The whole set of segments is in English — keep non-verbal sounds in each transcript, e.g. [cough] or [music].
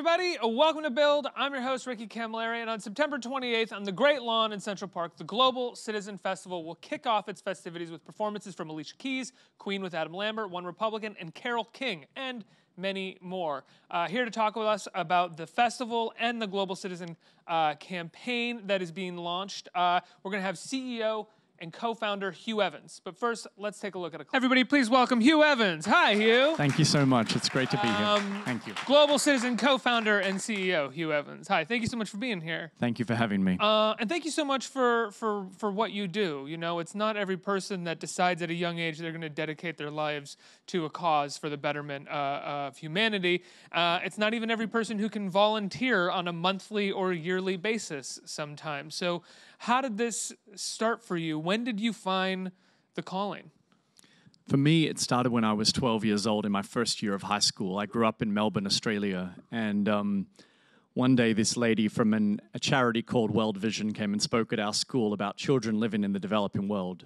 everybody. Uh, welcome to Build. I'm your host, Ricky Camilleri, and on September 28th on the Great Lawn in Central Park, the Global Citizen Festival will kick off its festivities with performances from Alicia Keys, Queen with Adam Lambert, One Republican, and Carol King, and many more. Uh, here to talk with us about the festival and the Global Citizen uh, campaign that is being launched, uh, we're going to have CEO and co-founder Hugh Evans. But first, let's take a look at a clip. Everybody, please welcome Hugh Evans. Hi, Hugh. Thank you so much. It's great to be um, here. Thank you. Global Citizen co-founder and CEO Hugh Evans. Hi. Thank you so much for being here. Thank you for having me. Uh, and thank you so much for for for what you do. You know, it's not every person that decides at a young age they're going to dedicate their lives to a cause for the betterment uh, of humanity. Uh, it's not even every person who can volunteer on a monthly or yearly basis sometimes. So how did this start for you? When did you find the calling? For me, it started when I was 12 years old in my first year of high school. I grew up in Melbourne, Australia, and um, one day this lady from an, a charity called World Vision came and spoke at our school about children living in the developing world.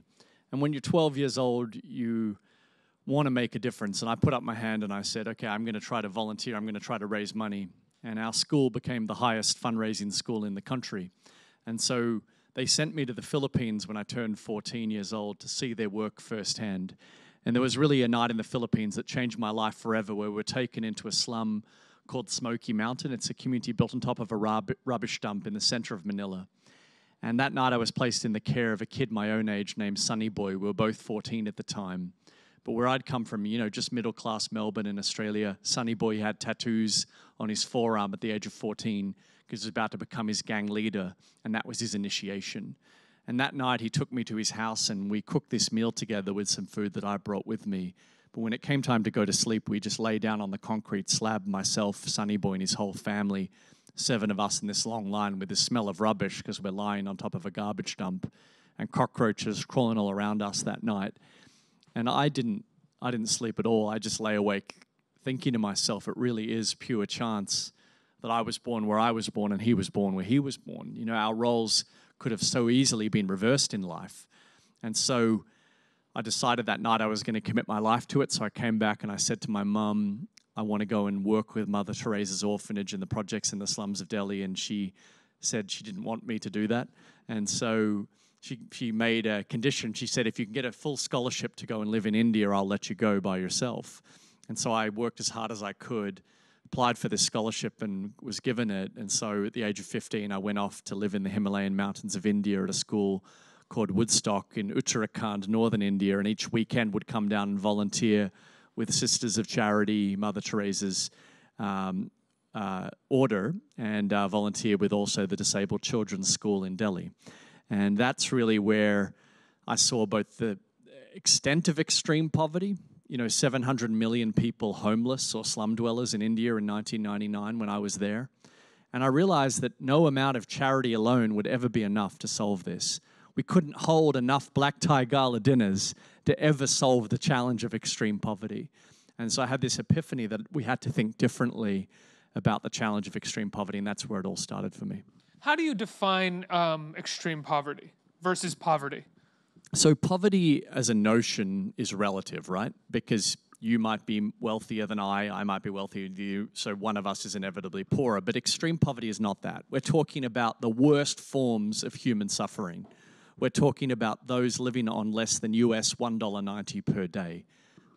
And when you're 12 years old, you want to make a difference. And I put up my hand and I said, okay, I'm going to try to volunteer, I'm going to try to raise money. And our school became the highest fundraising school in the country. And so they sent me to the Philippines when I turned 14 years old to see their work firsthand. And there was really a night in the Philippines that changed my life forever where we were taken into a slum called Smoky Mountain. It's a community built on top of a rubbish dump in the center of Manila. And that night I was placed in the care of a kid my own age named Sunny Boy. We were both 14 at the time. But where I'd come from, you know, just middle class Melbourne in Australia, Sunny Boy had tattoos on his forearm at the age of 14 because he was about to become his gang leader, and that was his initiation. And that night, he took me to his house, and we cooked this meal together with some food that I brought with me. But when it came time to go to sleep, we just lay down on the concrete slab, myself, Sonny Boy, and his whole family, seven of us in this long line with the smell of rubbish because we're lying on top of a garbage dump and cockroaches crawling all around us that night. And I didn't I didn't sleep at all. I just lay awake thinking to myself, it really is pure chance that I was born where I was born and he was born where he was born. You know, our roles could have so easily been reversed in life. And so I decided that night I was going to commit my life to it. So I came back and I said to my mum, I want to go and work with Mother Teresa's orphanage and the projects in the slums of Delhi. And she said she didn't want me to do that. And so she, she made a condition. She said, if you can get a full scholarship to go and live in India, I'll let you go by yourself. And so I worked as hard as I could applied for this scholarship and was given it. And so at the age of 15, I went off to live in the Himalayan mountains of India at a school called Woodstock in Uttarakhand, northern India. And each weekend would come down and volunteer with Sisters of Charity, Mother Teresa's um, uh, order, and uh, volunteer with also the Disabled Children's School in Delhi. And that's really where I saw both the extent of extreme poverty you know, 700 million people homeless or slum dwellers in India in 1999 when I was there. And I realized that no amount of charity alone would ever be enough to solve this. We couldn't hold enough black tie gala dinners to ever solve the challenge of extreme poverty. And so I had this epiphany that we had to think differently about the challenge of extreme poverty, and that's where it all started for me. How do you define um, extreme poverty versus poverty? So, poverty as a notion is relative, right? Because you might be wealthier than I, I might be wealthier than you, so one of us is inevitably poorer. But extreme poverty is not that. We're talking about the worst forms of human suffering. We're talking about those living on less than US $1.90 per day,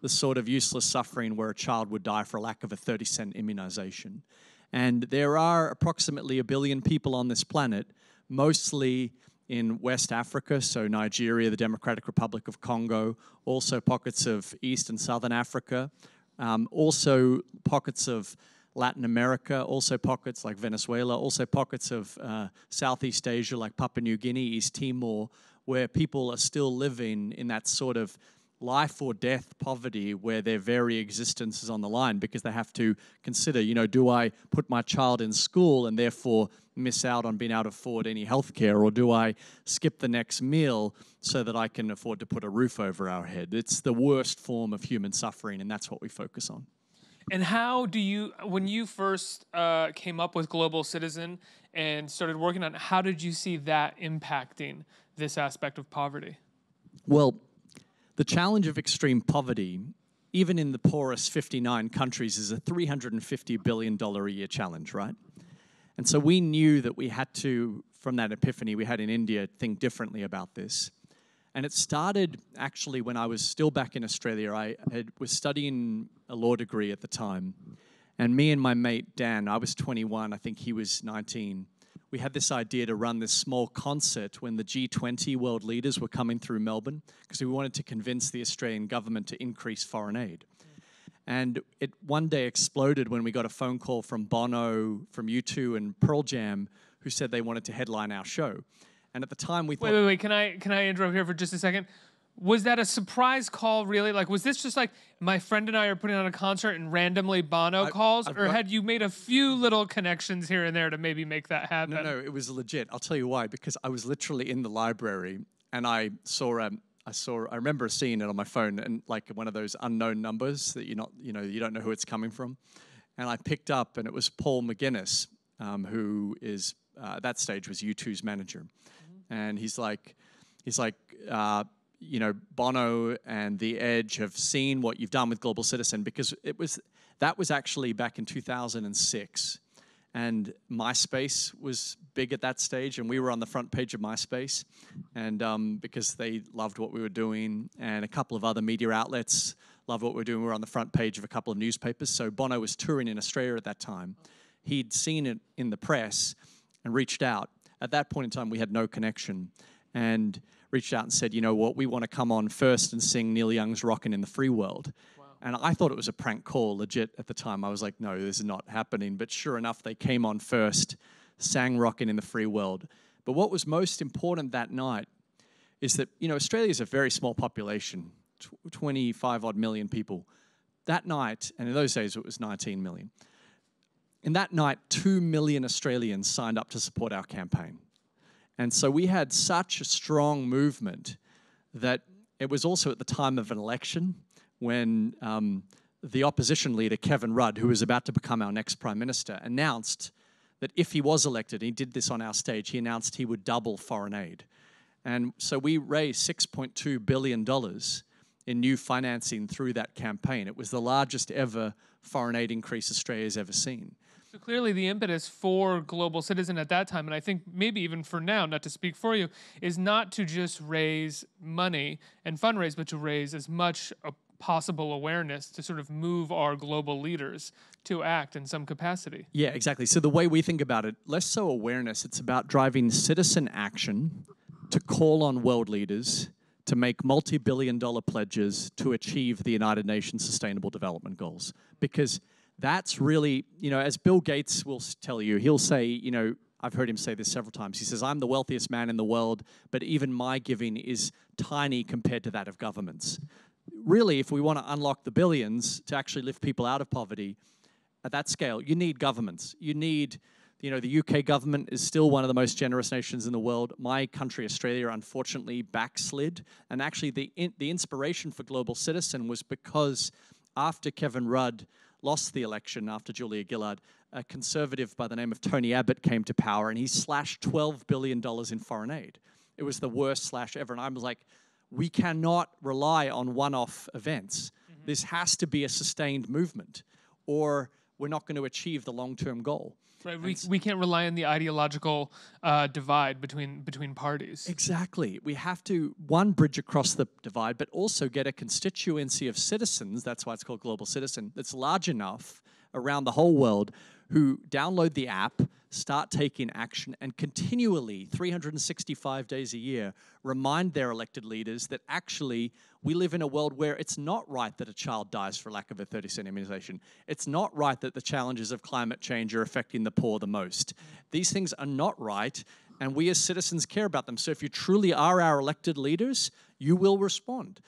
the sort of useless suffering where a child would die for a lack of a 30 cent immunization. And there are approximately a billion people on this planet, mostly in West Africa, so Nigeria, the Democratic Republic of Congo, also pockets of East and Southern Africa, um, also pockets of Latin America, also pockets like Venezuela, also pockets of uh, Southeast Asia like Papua New Guinea, East Timor, where people are still living in that sort of life or death poverty where their very existence is on the line because they have to consider, you know, do I put my child in school and therefore miss out on being able to afford any health care or do I skip the next meal so that I can afford to put a roof over our head? It's the worst form of human suffering and that's what we focus on. And how do you, when you first uh, came up with Global Citizen and started working on it, how did you see that impacting this aspect of poverty? Well, the challenge of extreme poverty, even in the poorest 59 countries, is a $350 billion a year challenge, right? And so we knew that we had to, from that epiphany we had in India, think differently about this. And it started actually when I was still back in Australia. I had, was studying a law degree at the time. And me and my mate Dan, I was 21, I think he was 19 we had this idea to run this small concert when the G20 world leaders were coming through Melbourne because we wanted to convince the Australian government to increase foreign aid. And it one day exploded when we got a phone call from Bono, from U2, and Pearl Jam, who said they wanted to headline our show. And at the time, we thought. Wait, wait, wait. Can I, can I interrupt here for just a second? was that a surprise call really like was this just like my friend and i are putting on a concert and randomly bono I, calls I've or got, had you made a few little connections here and there to maybe make that happen no no it was legit i'll tell you why because i was literally in the library and i saw a, um, I I saw I remember seeing it on my phone and like one of those unknown numbers that you're not you know you don't know who it's coming from and I picked up and it was Paul McGuinness um, who is uh, that stage was U2's manager mm-hmm. and he's like he's like uh, you know, Bono and The Edge have seen what you've done with Global Citizen because it was that was actually back in 2006, and MySpace was big at that stage, and we were on the front page of MySpace, and um, because they loved what we were doing, and a couple of other media outlets loved what we were doing. We were on the front page of a couple of newspapers. So Bono was touring in Australia at that time. He'd seen it in the press and reached out. At that point in time, we had no connection, and reached out and said, you know what, we want to come on first and sing Neil Young's Rockin' in the Free World. And I thought it was a prank call, legit, at the time. I was like, no, this is not happening. But sure enough, they came on first, sang Rockin' in the Free World. But what was most important that night is that, you know, Australia is a very small population, 25 odd million people. That night, and in those days it was 19 million, in that night, 2 million Australians signed up to support our campaign. And so we had such a strong movement that it was also at the time of an election when um, the opposition leader, Kevin Rudd, who was about to become our next prime minister, announced that if he was elected, he did this on our stage, he announced he would double foreign aid. And so we raised $6.2 billion in new financing through that campaign. It was the largest ever foreign aid increase Australia's ever seen. So clearly, the impetus for Global Citizen at that time, and I think maybe even for now, not to speak for you, is not to just raise money and fundraise, but to raise as much uh, possible awareness to sort of move our global leaders to act in some capacity. Yeah, exactly. So the way we think about it, less so awareness, it's about driving citizen action to call on world leaders to make multi billion dollar pledges to achieve the United Nations Sustainable Development Goals. Because that's really, you know, as Bill Gates will tell you, he'll say, you know, I've heard him say this several times. He says, I'm the wealthiest man in the world, but even my giving is tiny compared to that of governments. Really, if we want to unlock the billions to actually lift people out of poverty at that scale, you need governments. You need, you know, the UK government is still one of the most generous nations in the world. My country, Australia, unfortunately backslid. And actually, the, in, the inspiration for Global Citizen was because after Kevin Rudd lost the election after Julia Gillard, a conservative by the name of Tony Abbott came to power and he slashed $12 billion in foreign aid. It was the worst slash ever. And I was like, we cannot rely on one off events. Mm-hmm. This has to be a sustained movement, or we're not going to achieve the long term goal. Right. We, we can't rely on the ideological uh, divide between between parties. Exactly. We have to one bridge across the divide, but also get a constituency of citizens. That's why it's called global citizen. That's large enough around the whole world who download the app start taking action and continually, 365 days a year, remind their elected leaders that actually we live in a world where it's not right that a child dies for lack of a 30 cent immunization. It's not right that the challenges of climate change are affecting the poor the most. These things are not right, and we as citizens care about them. So if you truly are our elected leaders, you will respond.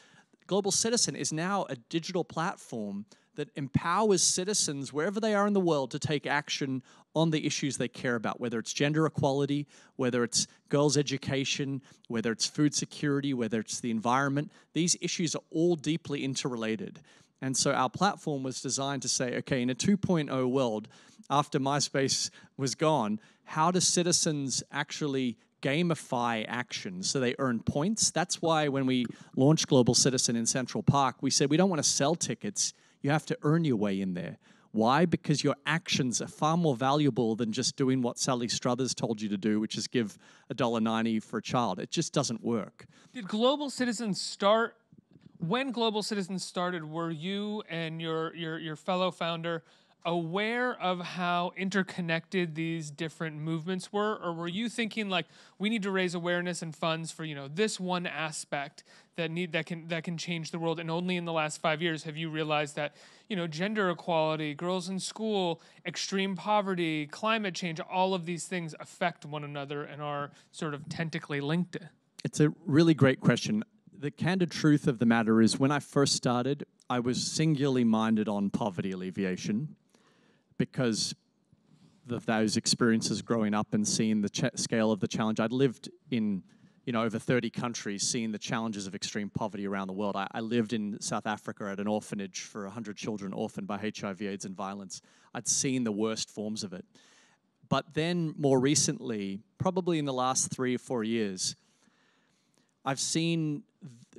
Global Citizen is now a digital platform that empowers citizens wherever they are in the world to take action on the issues they care about, whether it's gender equality, whether it's girls' education, whether it's food security, whether it's the environment. These issues are all deeply interrelated. And so our platform was designed to say, okay, in a 2.0 world, after MySpace was gone, how do citizens actually gamify action so they earn points? That's why when we launched Global Citizen in Central Park, we said we don't want to sell tickets you have to earn your way in there. Why? Because your actions are far more valuable than just doing what Sally Struthers told you to do, which is give $1.90 for a child. It just doesn't work. Did Global Citizen start? When Global Citizen started, were you and your, your, your fellow founder aware of how interconnected these different movements were or were you thinking like we need to raise awareness and funds for you know this one aspect that need that can that can change the world and only in the last 5 years have you realized that you know gender equality girls in school extreme poverty climate change all of these things affect one another and are sort of tentacly linked it's a really great question the candid truth of the matter is when i first started i was singularly minded on poverty alleviation because of those experiences growing up and seeing the ch- scale of the challenge i'd lived in you know, over 30 countries, seeing the challenges of extreme poverty around the world. I, I, lived in South Africa at an orphanage for 100 children orphaned by HIV, AIDS, and violence. I'd seen the worst forms of it. But then, more recently, probably in the last three or four years, I've seen,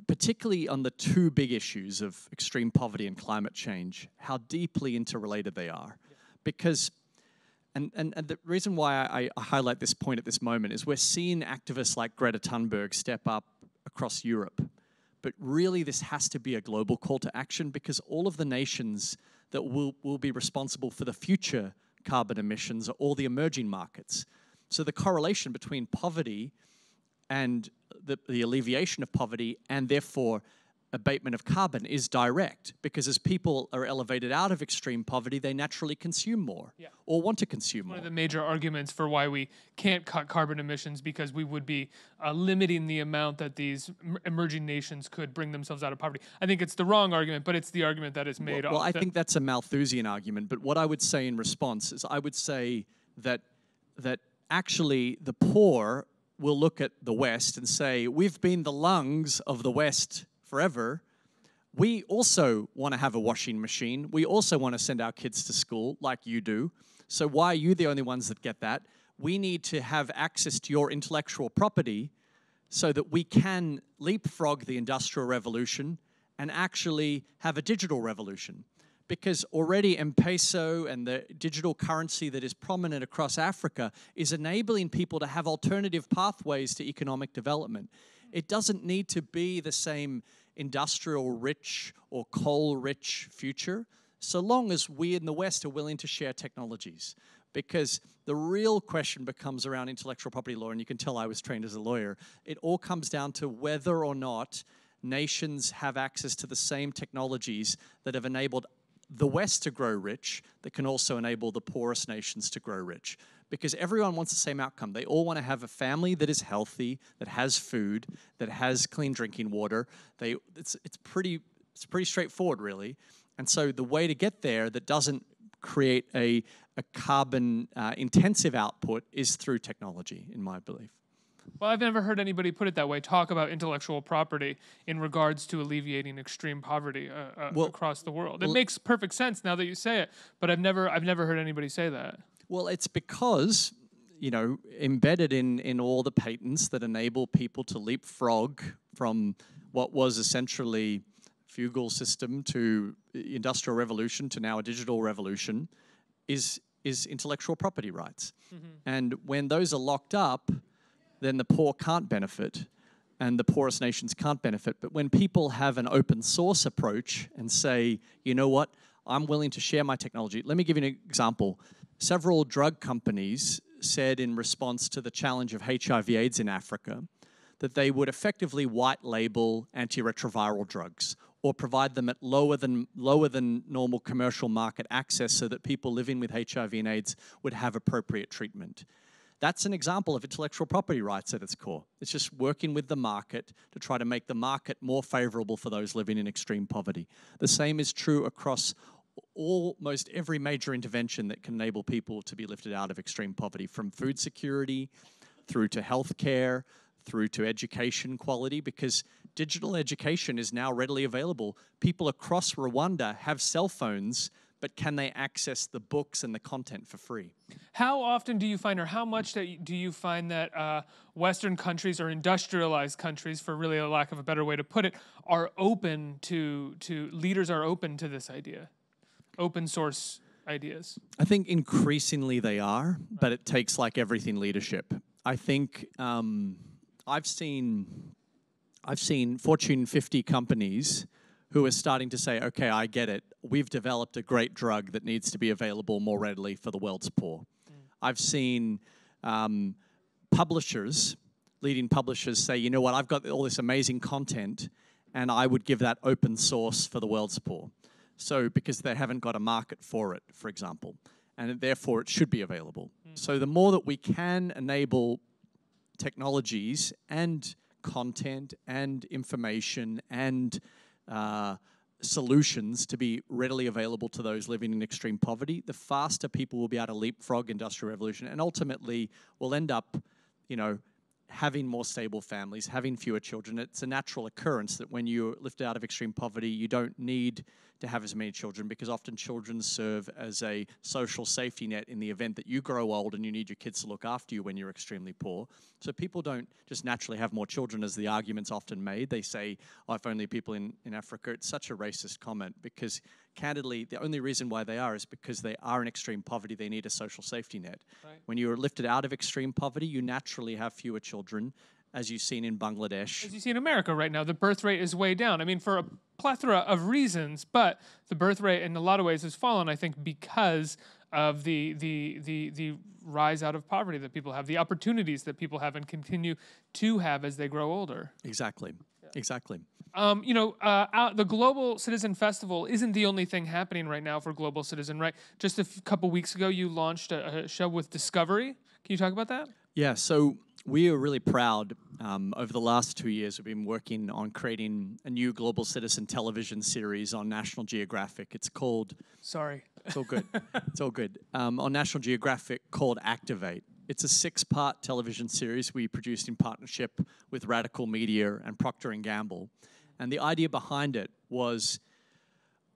particularly on the two big issues of extreme poverty and climate change, how deeply interrelated they are. Because and, and, and the reason why I, I highlight this point at this moment is we're seeing activists like Greta Thunberg step up across Europe. But really, this has to be a global call to action because all of the nations that will, will be responsible for the future carbon emissions are all the emerging markets. So the correlation between poverty and the, the alleviation of poverty and therefore abatement of carbon is direct because as people are elevated out of extreme poverty, they naturally consume more yeah. or want to consume more. One of the major arguments for why we can't cut carbon emissions because we would be uh, limiting the amount that these emerging nations could bring themselves out of poverty. I think it's the wrong argument, but it's the argument that is made. Well, well I think that's a Malthusian argument. But what I would say in response is I would say that that actually the poor will look at the West and say we've been the lungs of the West forever, we also want to have a washing machine. We also want to send our kids to school like you do. So, why are you the only ones that get that? We need to have access to your intellectual property so that we can leapfrog the Industrial Revolution and actually have a digital revolution. Because already M Peso and the digital currency that is prominent across Africa is enabling people to have alternative pathways to economic development. It doesn't need to be the same industrial rich or coal rich future, so long as we in the West are willing to share technologies. Because the real question becomes around intellectual property law, and you can tell I was trained as a lawyer. It all comes down to whether or not nations have access to the same technologies that have enabled the West to grow rich, that can also enable the poorest nations to grow rich because everyone wants the same outcome. They all want to have a family that is healthy, that has food, that has clean drinking water. They it's it's pretty it's pretty straightforward really. And so the way to get there that doesn't create a, a carbon uh, intensive output is through technology in my belief. Well, I've never heard anybody put it that way. Talk about intellectual property in regards to alleviating extreme poverty uh, uh, well, across the world. It well, makes perfect sense now that you say it, but I've never I've never heard anybody say that. Well, it's because you know, embedded in, in all the patents that enable people to leapfrog from what was essentially fugal system to industrial revolution to now a digital revolution is is intellectual property rights. Mm-hmm. And when those are locked up, then the poor can't benefit and the poorest nations can't benefit. But when people have an open source approach and say, you know what, I'm willing to share my technology. Let me give you an example. Several drug companies said in response to the challenge of HIV/AIDS in Africa that they would effectively white label antiretroviral drugs or provide them at lower than, lower than normal commercial market access so that people living with HIV and AIDS would have appropriate treatment. That's an example of intellectual property rights at its core. It's just working with the market to try to make the market more favorable for those living in extreme poverty. The same is true across almost every major intervention that can enable people to be lifted out of extreme poverty, from food security through to healthcare, through to education quality, because digital education is now readily available. People across Rwanda have cell phones, but can they access the books and the content for free? How often do you find, or how much do you find that uh, Western countries or industrialized countries, for really a lack of a better way to put it, are open to to leaders are open to this idea? open source ideas? I think increasingly they are, right. but it takes like everything leadership. I think um, I've seen I've seen Fortune 50 companies who are starting to say, okay, I get it. We've developed a great drug that needs to be available more readily for the world's poor. Mm. I've seen um, publishers, leading publishers, say, you know what, I've got all this amazing content and I would give that open source for the world's poor. So, because they haven't got a market for it, for example, and therefore it should be available. Mm. So, the more that we can enable technologies and content and information and uh, solutions to be readily available to those living in extreme poverty, the faster people will be able to leapfrog industrial revolution, and ultimately we'll end up, you know, having more stable families, having fewer children, it's a natural occurrence that when you're lifted out of extreme poverty, you don't need to have as many children because often children serve as a social safety net in the event that you grow old and you need your kids to look after you when you're extremely poor. So people don't just naturally have more children, as the argument's often made. They say, oh, if only people in, in Africa, it's such a racist comment because candidly, the only reason why they are is because they are in extreme poverty. They need a social safety net. Right. When you are lifted out of extreme poverty, you naturally have fewer children, as you've seen in Bangladesh. As you see in America right now, the birth rate is way down. I mean, for a plethora of reasons, but the birth rate in a lot of ways has fallen, I think, because of the the the the rise out of poverty that people have, the opportunities that people have and continue to have as they grow older. Exactly. Exactly. Um, you know, uh, the Global Citizen Festival isn't the only thing happening right now for Global Citizen, right? Just a f- couple weeks ago, you launched a, a, show with Discovery. Can you talk about that? Yeah. So we are really proud. Um, over the last two years, we've been working on creating a new Global Citizen television series on National Geographic. It's called. Sorry. It's all good. [laughs] it's all good. Um, on National Geographic, called Activate. It's a six-part television series we produced in partnership with Radical Media and Procter & Gamble. And the idea behind it was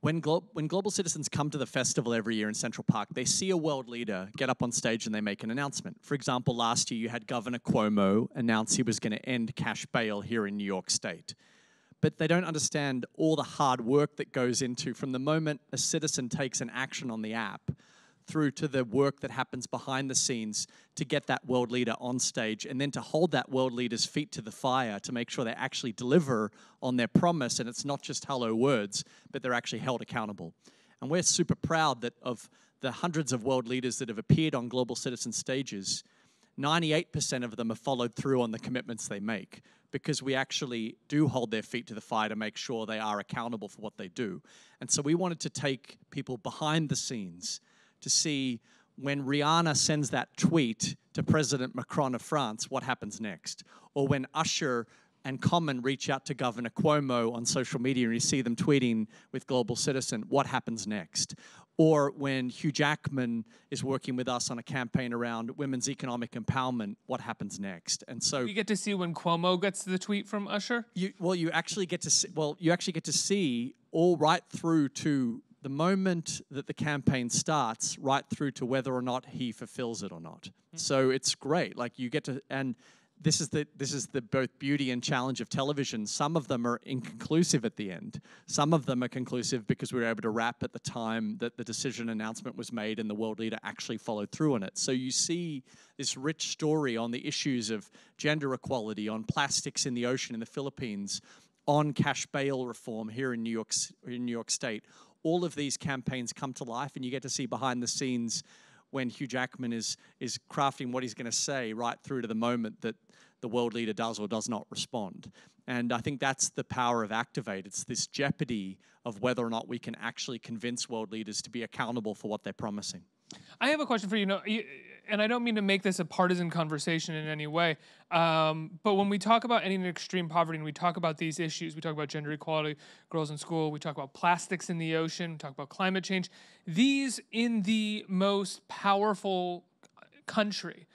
when, Glo when global citizens come to the festival every year in Central Park, they see a world leader get up on stage and they make an announcement. For example, last year you had Governor Cuomo announce he was going to end cash bail here in New York State. But they don't understand all the hard work that goes into from the moment a citizen takes an action on the app through to the work that happens behind the scenes to get that world leader on stage and then to hold that world leader's feet to the fire to make sure they actually deliver on their promise and it's not just hollow words, but they're actually held accountable. And we're super proud that of the hundreds of world leaders that have appeared on global citizen stages, 98% of them have followed through on the commitments they make because we actually do hold their feet to the fire to make sure they are accountable for what they do. And so we wanted to take people behind the scenes to see when Rihanna sends that tweet to President Macron of France, what happens next? Or when Usher and Common reach out to Governor Cuomo on social media and you see them tweeting with Global Citizen, what happens next? Or when Hugh Jackman is working with us on a campaign around women's economic empowerment, what happens next? And so you get to see when Cuomo gets the tweet from Usher. You, well, you actually get to see, well, you actually get to see all right through to the moment that the campaign starts right through to whether or not he fulfills it or not. Mm -hmm. So it's great. Like you get to and this is the this is the both beauty and challenge of television. Some of them are inconclusive at the end. Some of them are conclusive because we were able to wrap at the time that the decision announcement was made and the world leader actually followed through on it. So you see this rich story on the issues of gender equality, on plastics in the ocean in the Philippines, on cash bail reform here in New York in New York State, all of these campaigns come to life, and you get to see behind the scenes when Hugh Jackman is is crafting what he's going to say right through to the moment that the world leader does or does not respond. And I think that's the power of Activate. It's this jeopardy of whether or not we can actually convince world leaders to be accountable for what they're promising. I have a question for you. you and I don't mean to make this a partisan conversation in any way, um, but when we talk about any extreme poverty and we talk about these issues, we talk about gender equality, girls in school, we talk about plastics in the ocean, we talk about climate change, these in the most powerful country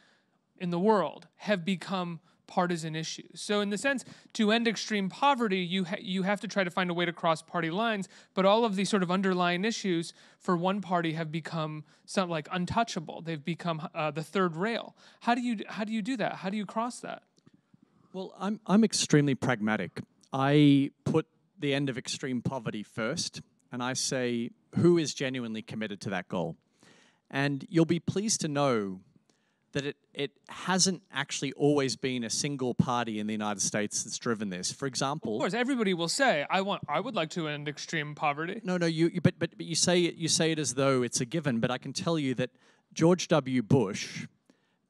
in the world have become partisan issues. So, in the sense, to end extreme poverty, you ha- you have to try to find a way to cross party lines. But all of these sort of underlying issues for one party have become like untouchable. They've become uh, the third rail. How do you how do you do that? How do you cross that? Well, I'm I'm extremely pragmatic. I put the end of extreme poverty first, and I say who is genuinely committed to that goal. And you'll be pleased to know that it, it hasn't actually always been a single party in the United States that's driven this. For example, of course, everybody will say, "I want, I would like to end extreme poverty." No, no, you, you but, but but you say it, you say it as though it's a given. But I can tell you that George W. Bush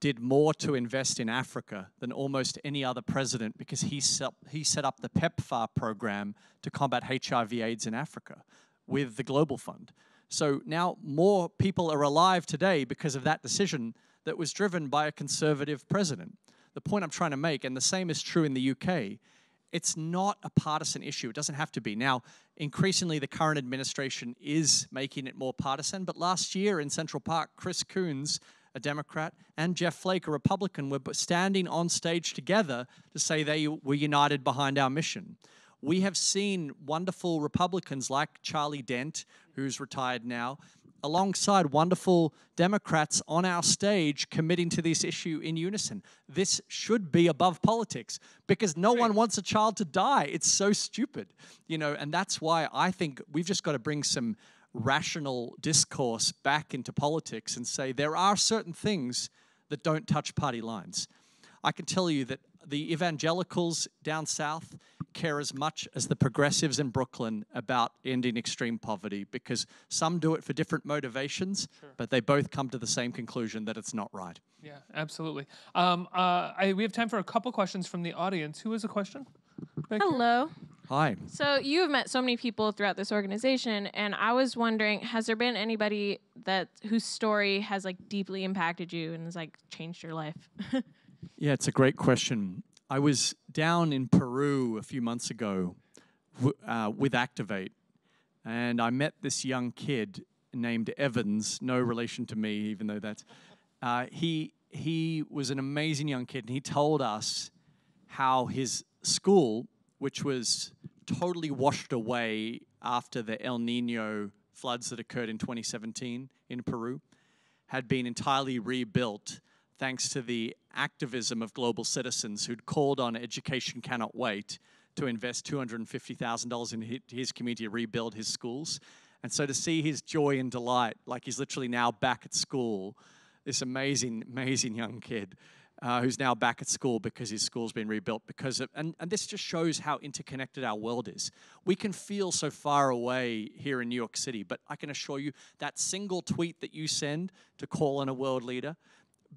did more to invest in Africa than almost any other president because he set, he set up the PEPFAR program to combat HIV/AIDS in Africa with the Global Fund. So now more people are alive today because of that decision that was driven by a conservative president. The point I'm trying to make, and the same is true in the UK, it's not a partisan issue. It doesn't have to be. Now, increasingly, the current administration is making it more partisan, but last year in Central Park, Chris Coons, a Democrat, and Jeff Flake, a Republican, were standing on stage together to say they were united behind our mission. We have seen wonderful Republicans like Charlie Dent, who's retired now, alongside wonderful Democrats on our stage committing to this issue in unison. This should be above politics because no one wants a child to die. It's so stupid, you know, and that's why I think we've just got to bring some rational discourse back into politics and say there are certain things that don't touch party lines. I can tell you that the evangelicals down south care as much as the progressives in Brooklyn about ending extreme poverty because some do it for different motivations, sure. but they both come to the same conclusion that it's not right. Yeah, absolutely. Um, uh, I, we have time for a couple questions from the audience. Who has a question? Hello. Hi. So you have met so many people throughout this organization, and I was wondering, has there been anybody that whose story has like deeply impacted you and has like changed your life? [laughs] yeah, it's a great question. I was down in Peru a few months ago uh, with Activate, and I met this young kid named Evans, no relation to me, even though that's. Uh, he he was an amazing young kid, and he told us how his school, which was totally washed away after the El Nino floods that occurred in 2017 in Peru, had been entirely rebuilt thanks to the activism of global citizens who'd called on Education Cannot Wait to invest $250,000 in his community to rebuild his schools. And so to see his joy and delight, like he's literally now back at school, this amazing, amazing young kid uh, who's now back at school because his school's been rebuilt. Because of, and, and this just shows how interconnected our world is. We can feel so far away here in New York City, but I can assure you that single tweet that you send to call on a world leader,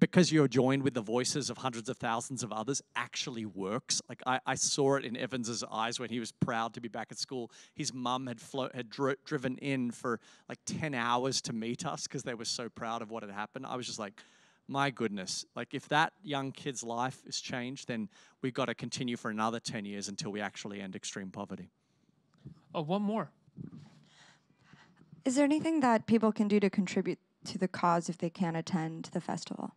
because you're joined with the voices of hundreds of thousands of others actually works. Like I, I saw it in Evans's eyes when he was proud to be back at school. His mum had flo- had driven in for like 10 hours to meet us because they were so proud of what had happened. I was just like, my goodness, like if that young kid's life is changed, then we've got to continue for another 10 years until we actually end extreme poverty. Oh, one more. Is there anything that people can do to contribute to the cause if they can't attend the festival?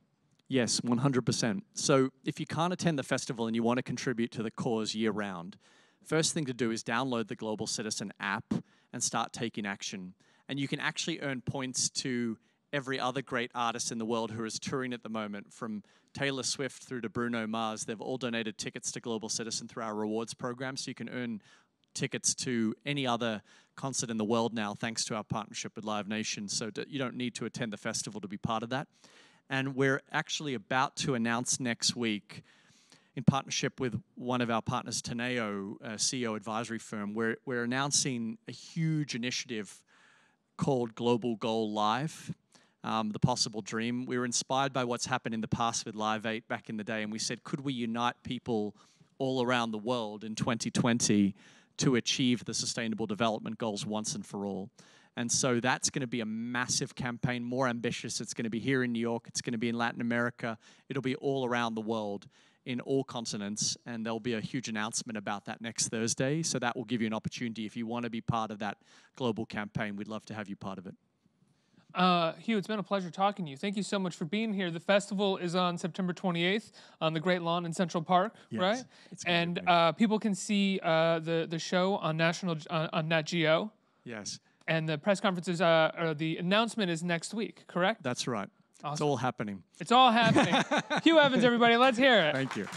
Yes, 100%. So if you can't attend the festival and you want to contribute to the cause year round, first thing to do is download the Global Citizen app and start taking action. And you can actually earn points to every other great artist in the world who is touring at the moment, from Taylor Swift through to Bruno Mars. They've all donated tickets to Global Citizen through our rewards program, so you can earn tickets to any other concert in the world now, thanks to our partnership with Live Nation. So you don't need to attend the festival to be part of that and we're actually about to announce next week in partnership with one of our partners, Teneo, a CEO advisory firm, we're, we're announcing a huge initiative called Global Goal Live, um, the possible dream. We were inspired by what's happened in the past with Live 8 back in the day, and we said, could we unite people all around the world in 2020 to achieve the sustainable development goals once and for all? And so that's going to be a massive campaign, more ambitious. It's going to be here in New York, it's going to be in Latin America, it'll be all around the world in all continents. And there'll be a huge announcement about that next Thursday. So that will give you an opportunity. If you want to be part of that global campaign, we'd love to have you part of it. Uh, Hugh, it's been a pleasure talking to you. Thank you so much for being here. The festival is on September 28th on the Great Lawn in Central Park, yes, right? and uh, people can see uh, the the show on national on Nat Geo. Yes. And the press conference is, uh, or the announcement is next week, correct? That's right. Awesome. It's all happening. It's all happening. [laughs] Hugh Evans, everybody, let's hear it. Thank you.